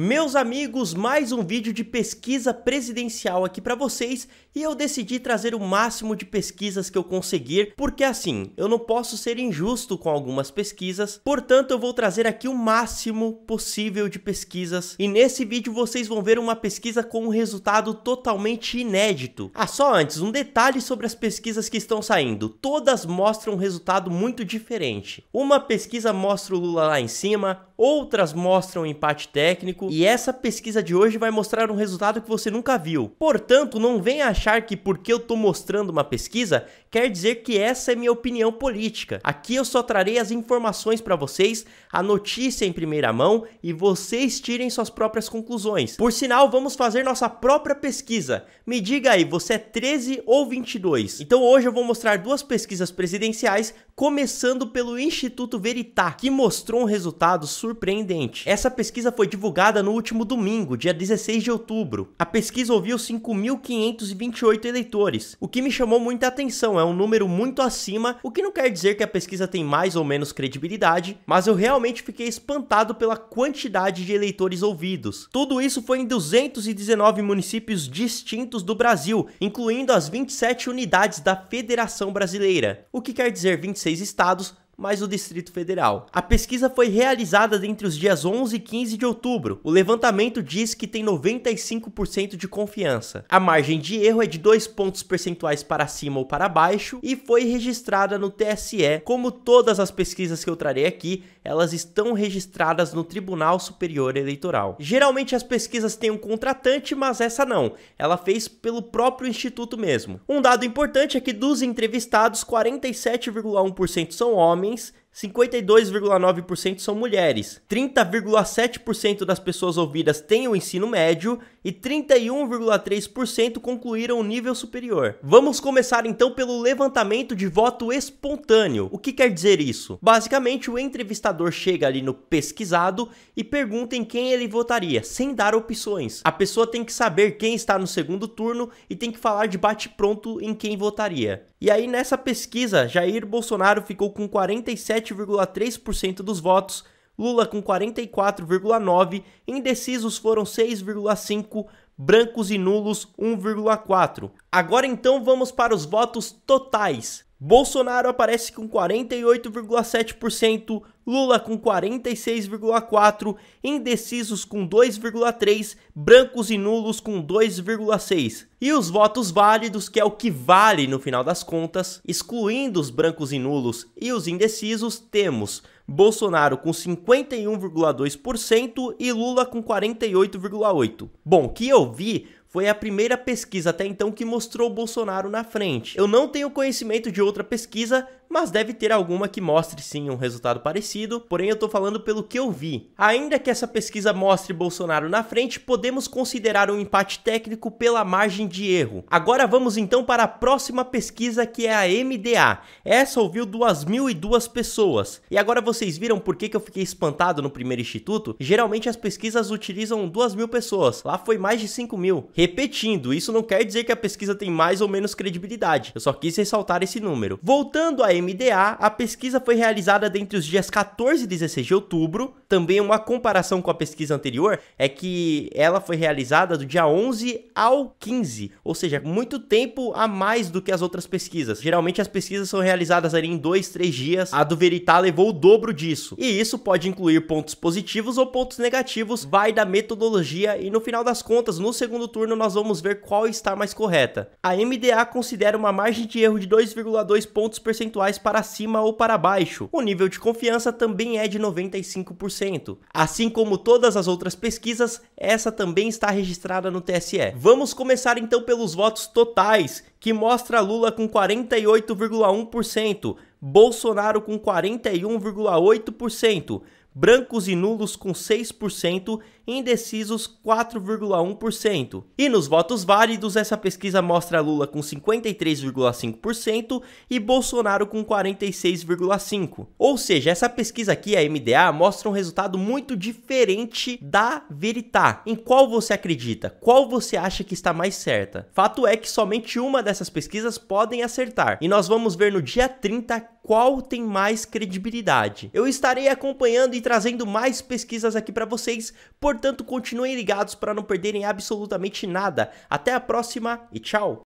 Meus amigos, mais um vídeo de pesquisa presidencial aqui para vocês e eu decidi trazer o máximo de pesquisas que eu conseguir, porque assim, eu não posso ser injusto com algumas pesquisas, portanto eu vou trazer aqui o máximo possível de pesquisas e nesse vídeo vocês vão ver uma pesquisa com um resultado totalmente inédito. Ah, só antes, um detalhe sobre as pesquisas que estão saindo, todas mostram um resultado muito diferente. Uma pesquisa mostra o Lula lá em cima, outras mostram empate técnico, e essa pesquisa de hoje vai mostrar um resultado que você nunca viu. Portanto, não venha achar que porque eu tô mostrando uma pesquisa, quer dizer que essa é minha opinião política. Aqui eu só trarei as informações para vocês, a notícia em primeira mão e vocês tirem suas próprias conclusões. Por sinal, vamos fazer nossa própria pesquisa. Me diga aí, você é 13 ou 22? Então hoje eu vou mostrar duas pesquisas presidenciais começando pelo Instituto Veritá, que mostrou um resultado surpreendente. Essa pesquisa foi divulgada no último domingo, dia 16 de outubro. A pesquisa ouviu 5.528 eleitores, o que me chamou muita atenção, é um número muito acima, o que não quer dizer que a pesquisa tem mais ou menos credibilidade, mas eu realmente fiquei espantado pela quantidade de eleitores ouvidos. Tudo isso foi em 219 municípios distintos do Brasil, incluindo as 27 unidades da Federação Brasileira, o que quer dizer 26 seis estados mas o Distrito Federal. A pesquisa foi realizada entre os dias 11 e 15 de outubro. O levantamento diz que tem 95% de confiança. A margem de erro é de 2 pontos percentuais para cima ou para baixo e foi registrada no TSE. Como todas as pesquisas que eu trarei aqui, elas estão registradas no Tribunal Superior Eleitoral. Geralmente as pesquisas têm um contratante, mas essa não. Ela fez pelo próprio instituto mesmo. Um dado importante é que dos entrevistados, 47,1% são homens homens, 52,9% são mulheres. 30,7% das pessoas ouvidas têm o ensino médio e 31,3% concluíram o nível superior. Vamos começar então pelo levantamento de voto espontâneo. O que quer dizer isso? Basicamente, o entrevistador chega ali no pesquisado e pergunta em quem ele votaria, sem dar opções. A pessoa tem que saber quem está no segundo turno e tem que falar de bate-pronto em quem votaria. E aí, nessa pesquisa, Jair Bolsonaro ficou com 47,3% dos votos Lula com 44,9, indecisos foram 6,5, brancos e nulos 1,4. Agora então vamos para os votos totais. Bolsonaro aparece com 48,7%, Lula com 46,4%, indecisos com 2,3%, brancos e nulos com 2,6%. E os votos válidos, que é o que vale no final das contas, excluindo os brancos e nulos e os indecisos, temos Bolsonaro com 51,2% e Lula com 48,8%. Bom, o que eu vi foi a primeira pesquisa até então que mostrou Bolsonaro na frente. Eu não tenho conhecimento de outra pesquisa, mas deve ter alguma que mostre sim um resultado parecido, porém eu tô falando pelo que eu vi. Ainda que essa pesquisa mostre Bolsonaro na frente, podemos considerar um empate técnico pela margem de erro. Agora vamos então para a próxima pesquisa que é a MDA. Essa ouviu 2.002 pessoas. E agora vocês viram por que, que eu fiquei espantado no primeiro instituto? Geralmente as pesquisas utilizam 2.000 pessoas, lá foi mais de 5.000. Repetindo, isso não quer dizer que a pesquisa tem mais ou menos credibilidade, eu só quis ressaltar esse número. Voltando à MDA, a pesquisa foi realizada dentre os dias 14 e 16 de outubro, também uma comparação com a pesquisa anterior é que ela foi realizada do dia 11 ao 15, ou seja, muito tempo a mais do que as outras pesquisas. Geralmente as pesquisas são realizadas ali em 2, 3 dias, a do Veritá levou o dobro disso. E isso pode incluir pontos positivos ou pontos negativos, vai da metodologia e no final das contas, no segundo turno nós vamos ver qual está mais correta. A MDA considera uma margem de erro de 2,2 pontos percentuais para cima ou para baixo. O nível de confiança também é de 95%. Assim como todas as outras pesquisas, essa também está registrada no TSE. Vamos começar então pelos votos totais, que mostra Lula com 48,1%, Bolsonaro com 41,8%, brancos e nulos com 6%, indecisos 4,1%. E nos votos válidos, essa pesquisa mostra Lula com 53,5% e Bolsonaro com 46,5%. Ou seja, essa pesquisa aqui, a MDA, mostra um resultado muito diferente da Veritá. Em qual você acredita? Qual você acha que está mais certa? Fato é que somente uma dessas pesquisas podem acertar. E nós vamos ver no dia 30 qual tem mais credibilidade. Eu estarei acompanhando e trazendo mais pesquisas aqui para vocês, portanto continuem ligados para não perderem absolutamente nada. Até a próxima e tchau!